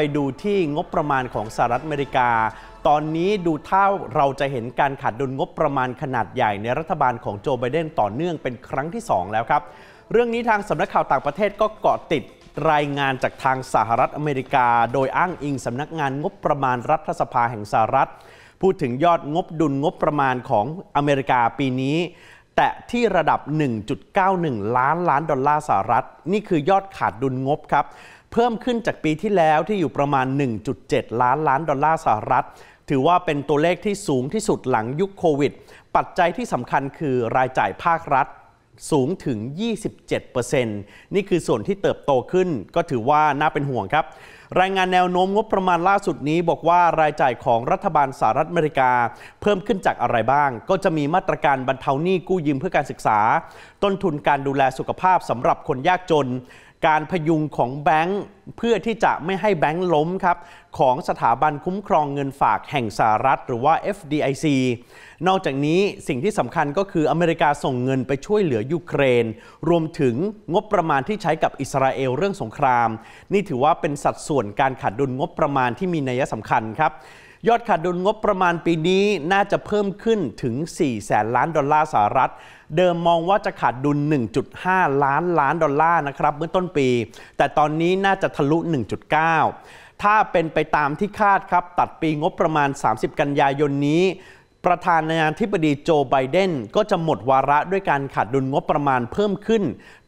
ไปดูที่งบประมาณของสหรัฐอเมริกา ตอนนี้ดูท่าเราจะเห็นการขาดดุลงบประมาณขนาดใหญ่ในรัฐบาลของโจไบเดนต่อเนื่องเป็น ครั้งที่ 2 แล้วครับ เรื่องนี้ทางสำนักข่าวต่างประเทศก็เกาะติดรายงานจากทางสหรัฐอเมริกา โดยอ้างอิงสำนักงานงบประมาณรัฐสภาแห่งสหรัฐ พูดถึงยอดงบดุลงบประมาณของอเมริกาปีนี้แตะที่ระดับ 1.91 ล้านล้านดอลลาร์สหรัฐ นี่คือยอดขาดดุลงบครับ เพิ่มขึ้นจากปีที่แล้วที่อยู่ประมาณ 1.7 ล้านล้านดอลลาร์สหรัฐ ถือว่าเป็นตัวเลขที่สูงที่สุดหลังยุคโควิด ปัจจัยที่สำคัญคือรายจ่ายภาครัฐสูงถึง 27%นี่คือส่วนที่เติบโตขึ้น ก็ถือว่าน่าเป็นห่วงครับ รายงานแนวโน้มงบประมาณล่าสุดนี้ บอกว่ารายจ่ายของรัฐบาลสหรัฐอเมริกา เพิ่มขึ้นจากอะไรบ้าง ก็จะมีมาตรการบรรเทาหนี้กู้ยืมเพื่อการศึกษา ต้นทุนการดูแลสุขภาพสำหรับคนยากจนการพยุงของแบงก์เพื่อที่จะไม่ให้แบงก์ล้มครับ ของสถาบันคุ้มครองเงินฝากแห่งสหรัฐ หรือว่า FDIC นอกจากนี้สิ่งที่สำคัญก็คืออเมริกาส่งเงินไปช่วยเหลือยูเครน รวมถึงงบประมาณที่ใช้กับอิสราเอลเรื่องสงคราม นี่ถือว่าเป็นสัดส่วนการขาดดุลงบประมาณที่มีนัยสำคัญครับยอดขาดดุลงบประมาณปีนี้น่าจะเพิ่มขึ้นถึง 4 แสนล้านดอลลาร์สหรัฐ เดิมมองว่าจะขาดดุล 1.5 ล้านล้านดอลลาร์นะครับ เมื่อต้นปี แต่ตอนนี้น่าจะทะลุ 1.9 ถ้าเป็นไปตามที่คาดครับ ตัดปีงบประมาณ 30 กันยายนนี้ประธานาธิบดีโจไบเดน ก็จะหมดวาระด้วยการขาดดุลงบประมาณเพิ่มขึ้น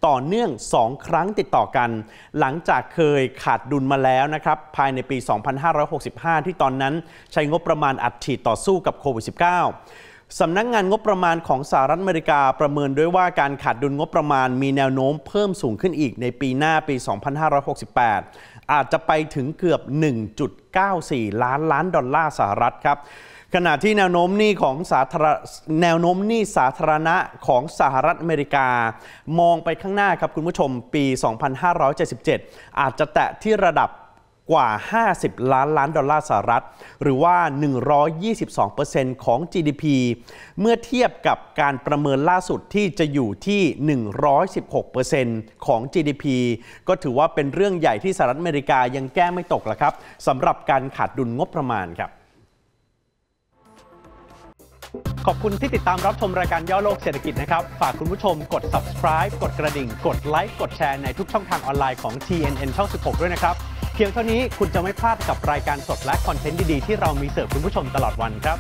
ต่อเนื่อง 2 ครั้งติดต่อกัน หลังจากเคยขาดดุลมาแล้วนะครับ ภายในปี 2565 ที่ตอนนั้นใช้งบประมาณอัดฉีดต่อสู้กับโควิด -19 สำนักงงานงบประมาณของสหรัฐอเมริกาประเมินด้วยว่าการขาดดุลงบประมาณ มีแนวโน้มเพิ่มสูงขึ้นอีกในปีหน้าปี 2568 อาจจะไปถึงเกือบ 1.94 ล้านล้านดอลลาร์สหรัฐครับ ขณะที่แนวโน้มหนี้ของสาธารณแนวโน้มหนี้สาธารณะของสหรัฐอเมริกา มองไปข้างหน้าครับคุณผู้ชมปี 2577 อาจจะแตะที่ระดับกว่า 50 ล้านล้านดอลลาร์สหรัฐ หรือว่า 122%ของ GDP เมื่อเทียบกับการประเมินล่าสุดที่จะอยู่ที่ 116%ของ GDP ก็ถือว่าเป็นเรื่องใหญ่ที่สหรัฐอเมริกายังแก้ไม่ตกละครับสำหรับการขาดดุลงบประมาณครับ ขอบคุณที่ติดตามรับชมรายการย่อโลกเศรษฐกิจนะครับ ฝากคุณผู้ชมกด subscribe กดกระดิ่ง กดไลค์ กดแชร์ในทุกช่องทางออนไลน์ของ TNN ช่อง16 ด้วยนะครับพียงเท่านี้คุณจะไม่พลาดกับรายการสดและคอนเทนต์ดีๆที่เรามีเสิร์ฟคุณผู้ชมตลอดวันครับ